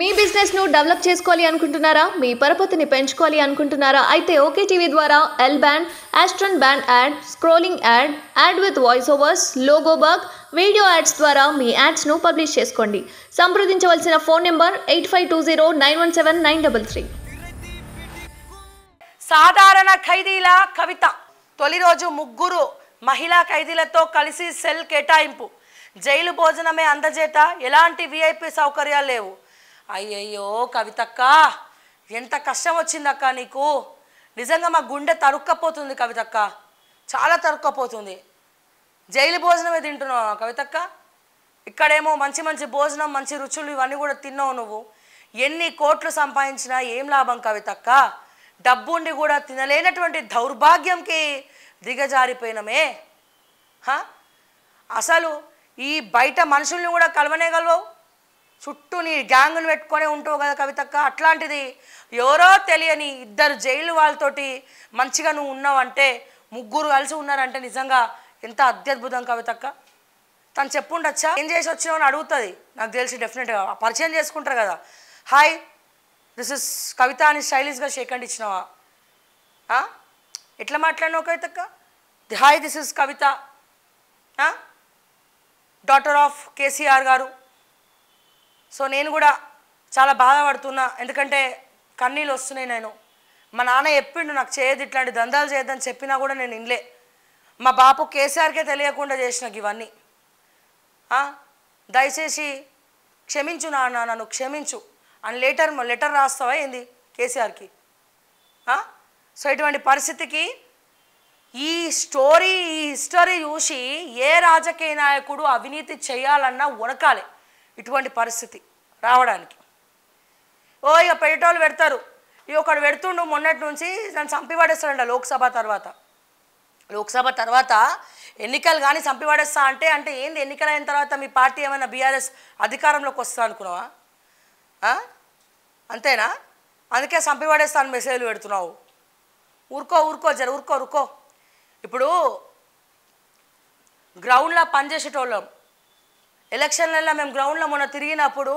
మీ బిజినెస్ను డెవలప్ చేసుకోవాలి అనుకుంటున్నారా మీ పరపతిని పెంచుకోవాలి అనుకుంటున్నారా అయితే ఓకే టీవీ ద్వారా ఎల్ బ్యాండ్ యాస్ట్రన్ band ad scrolling ad ad with voice overs logo video ads ద్వారా మీ యాడ్స్ను పబ్లిష్ చేసుకోండి సంప్రదించవలసిన phone number eight five two zero nine one seven nine double three సాధారణ ఖైదీల కవిత తొలి రోజు ముగ్గురు మహిళా ఖైదీలతో కలిసి సెల్ కేటాయింపు జైలు భోజనమే అందజేత ఎలాంటి విఐపి సౌకర్యాలు లేవు అయ్యయ్యో కవితక్క ఎంత కష్టం వచ్చిందక్క నీకు నిజంగా మా గుండె తరుక్కపోతుంది కవితక్క చాలా తరుక్కపోతుంది జైలు భోజనమే తింటున్నావు కవితక్క ఇక్కడేమో మంచి మంచి భోజనం మంచి రుచులు ఇవన్నీ కూడా తిన్నావు నువ్వు ఎన్ని కోట్లు సంపాదించినా ఏం లాభం కవితక్క డబ్బు ఉండి కూడా తినలేనటువంటి దౌర్భాగ్యంకి దిగజారిపోయినమే అసలు ఈ బయట మనుషుల్ని కూడా కలవనే కలవవు చుట్టూ నీ గ్యాంగులు పెట్టుకొని ఉంటావు కదా కవితక్క అట్లాంటిది ఎవరో తెలియని ఇద్దరు జైలు వాళ్ళతోటి మంచిగా నువ్వు ఉన్నావంటే ముగ్గురు కలిసి ఉన్నారంటే నిజంగా ఎంత అత్యద్భుతం కవితక్క తను చెప్పుండొచ్చా ఏం చేసి వచ్చినావు అని అడుగుతుంది నాకు తెలిసి డెఫినెట్గా పరిచయం చేసుకుంటారు కదా హాయ్ దిస్ ఇస్ కవిత అని స్టైలిష్గా షేక్ అండ్ ఇచ్చినావా ఎట్లా మాట్లాడినావు కవితక్క hi this is Kavitha daughter of KCR garu so నేను కూడా చాలా బాధపడుతున్నా ఎందుకంటే కన్నీళ్ళు వస్తున్నాయి నేను మా నాన్న ఎప్పుడు నాకు చేయదు ఇట్లాంటి దందాలు చేయొద్దని చెప్పినా కూడా నేను ఇన్లే మా బాపు కేసీఆర్కే తెలియకుండా చేసిన ఇవన్నీ దయచేసి క్షమించు నాన్న నన్ను క్షమించు అని లెటర్ లెటర్ రాస్తావా ఏంది కేసీఆర్కి సో ఇటువంటి పరిస్థితికి ఈ స్టోరీ ఈ హిస్టరీ చూసి ఏ రాజకీయ నాయకుడు అవినీతి చేయాలన్నా ఉనకాలి ఇటువంటి పరిస్థితి రావడానికి ఓ ఇక పెట్టేటోళ్ళు పెడతారు ఇక ఒకడు పెడుతుండు మొన్నటి నుంచి నన్ను చంపిపడేస్తాడంట లోక్సభ తర్వాత లోక్సభ తర్వాత ఎన్నికలు కానీ చంపిపడేస్తా అంటే అంటే ఏంది ఎన్నికలు అయిన తర్వాత మీ పార్టీ ఏమైనా బీఆర్ఎస్ అధికారంలోకి వస్తా అనుకున్నావా అంతేనా అందుకే పడేస్తాను మెసేజ్లు పెడుతున్నావు ఊరుకో ఊరుకో జర ఊరుకో ఊరుకో ఇప్పుడు గ్రౌండ్లో పనిచేసేటోళ్ళం ఎలక్షన్లలో మేము గ్రౌండ్లో మొన్న తిరిగినప్పుడు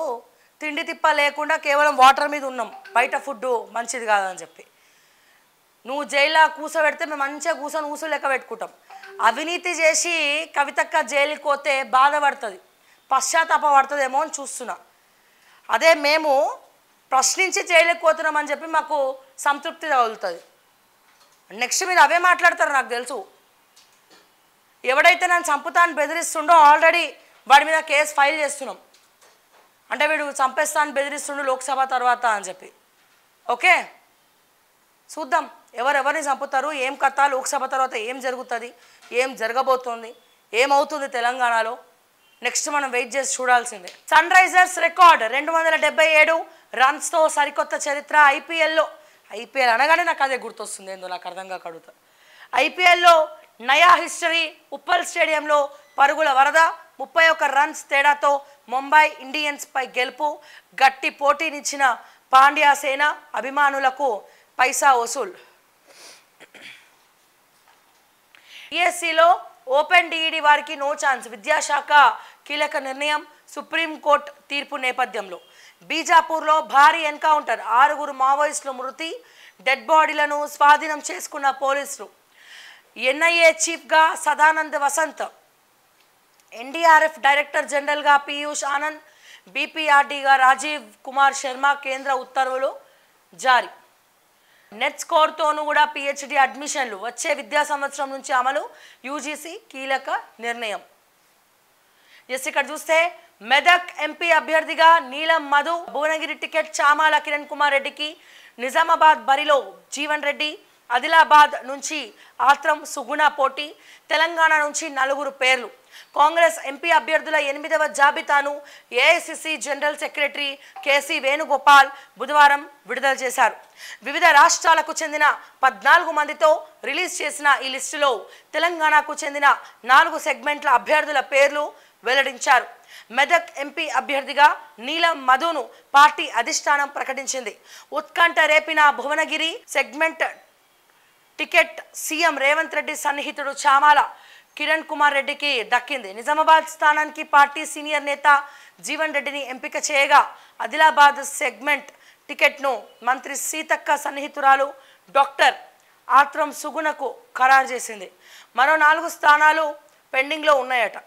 తిండి తిప్ప లేకుండా కేవలం వాటర్ మీద ఉన్నాం బయట ఫుడ్ మంచిది కాదని చెప్పి నువ్వు జైల్లో కూసబెడితే మేము మంచిగా కూసని ఊసు లెక్క పెట్టుకుంటాం అవినీతి చేసి కవితక్క జైలుకి పోతే బాధపడుతుంది పశ్చాత్తాప పడుతుందేమో అని చూస్తున్నా అదే మేము ప్రశ్నించి జైలుకి పోతున్నామని చెప్పి మాకు సంతృప్తి తగులుతుంది నెక్స్ట్ మీరు అవే మాట్లాడతారు నాకు తెలుసు ఎవడైతే నన్ను చంపుతాను బెదిరిస్తుండో ఆల్రెడీ వాడి మీద కేసు ఫైల్ చేస్తున్నాం అంటే వీడు చంపేస్తా అని బెదిరిస్తుండు లోక్సభ తర్వాత అని చెప్పి ఓకే చూద్దాం ఎవరెవరిని చంపుతారు ఏం కథ లోక్సభ తర్వాత ఏం జరుగుతుంది ఏం జరగబోతుంది ఏమవుతుంది తెలంగాణలో నెక్స్ట్ మనం వెయిట్ చేసి చూడాల్సిందే సన్ రైజర్స్ రికార్డ్ రెండు వందల డెబ్బై ఏడు రన్స్తో సరికొత్త చరిత్ర ఐపీఎల్లో ఐపీఎల్ అనగానే నాకు అదే గుర్తొస్తుంది ఏందో నాకు అర్థంగా కడుగుతా ఐపీఎల్లో నయా హిస్టరీ ఉప్పల్ స్టేడియంలో పరుగుల వరద ముప్పై ఒక్క రన్స్ తేడాతో ముంబై ఇండియన్స్పై గెలుపు గట్టి పోటీనిచ్చిన పాండ్యా సేన అభిమానులకు పైసా వసూల్ ఈఎస్సిలో ఓపెన్ డిఈడి వారికి నో ఛాన్స్ విద్యాశాఖ కీలక నిర్ణయం సుప్రీంకోర్టు తీర్పు నేపథ్యంలో బీజాపూర్లో భారీ ఎన్కౌంటర్ ఆరుగురు మావోయిస్టులు మృతి డెడ్ బాడీలను స్వాధీనం చేసుకున్న పోలీసులు ఎన్ఐఏ చీఫ్గా సదానంద్ వసంత్ ఎన్డీఆర్ఎఫ్ డైరెక్టర్ జనరల్గా పీయూష్ ఆనంద్ బీపీఆర్డీగా రాజీవ్ కుమార్ శర్మ కేంద్ర ఉత్తర్వులు జారీ నెట్ స్కోర్తోనూ కూడా పిహెచ్డి అడ్మిషన్లు వచ్చే విద్యా సంవత్సరం నుంచి అమలు యూజీసీ కీలక నిర్ణయం ఎస్ ఇక్కడ చూస్తే మెదక్ ఎంపీ అభ్యర్థిగా నీలం మధు భువనగిరి టికెట్ చామాల కిరణ్ కుమార్ రెడ్డికి నిజామాబాద్ బరిలో జీవన్ రెడ్డి ఆదిలాబాద్ నుంచి ఆత్రం సుగుణ పోటీ తెలంగాణ నుంచి నలుగురు పేర్లు కాంగ్రెస్ ఎంపీ అభ్యర్థుల ఎనిమిదవ జాబితాను AICC general secretary KC Venugopal బుధవారం విడుదల చేశారు వివిధ రాష్ట్రాలకు చెందిన పద్నాలుగు మందితో రిలీజ్ చేసిన ఈ లిస్టులో తెలంగాణకు చెందిన నాలుగు సెగ్మెంట్ల అభ్యర్థుల పేర్లు వెల్లడించారు మెదక్ ఎంపీ అభ్యర్థిగా నీలం మధును పార్టీ అధిష్టానం ప్రకటించింది ఉత్కంఠ రేపిన Bhuvanagiri segment ticket CM Revanth Reddy సన్నిహితుడు చామాల కిరణ్ కుమార్ రెడ్డికి దక్కింది నిజామాబాద్ స్థానానికి పార్టీ సీనియర్ నేత జీవన్ రెడ్డిని ఎంపిక చేయగా ఆదిలాబాద్ సెగ్మెంట్ టికెట్ను మంత్రి సీతక్క సన్నిహితురాలు డాక్టర్ ఆత్రం సుగుణకు ఖరారు చేసింది మరో నాలుగు స్థానాలు పెండింగ్లో ఉన్నాయట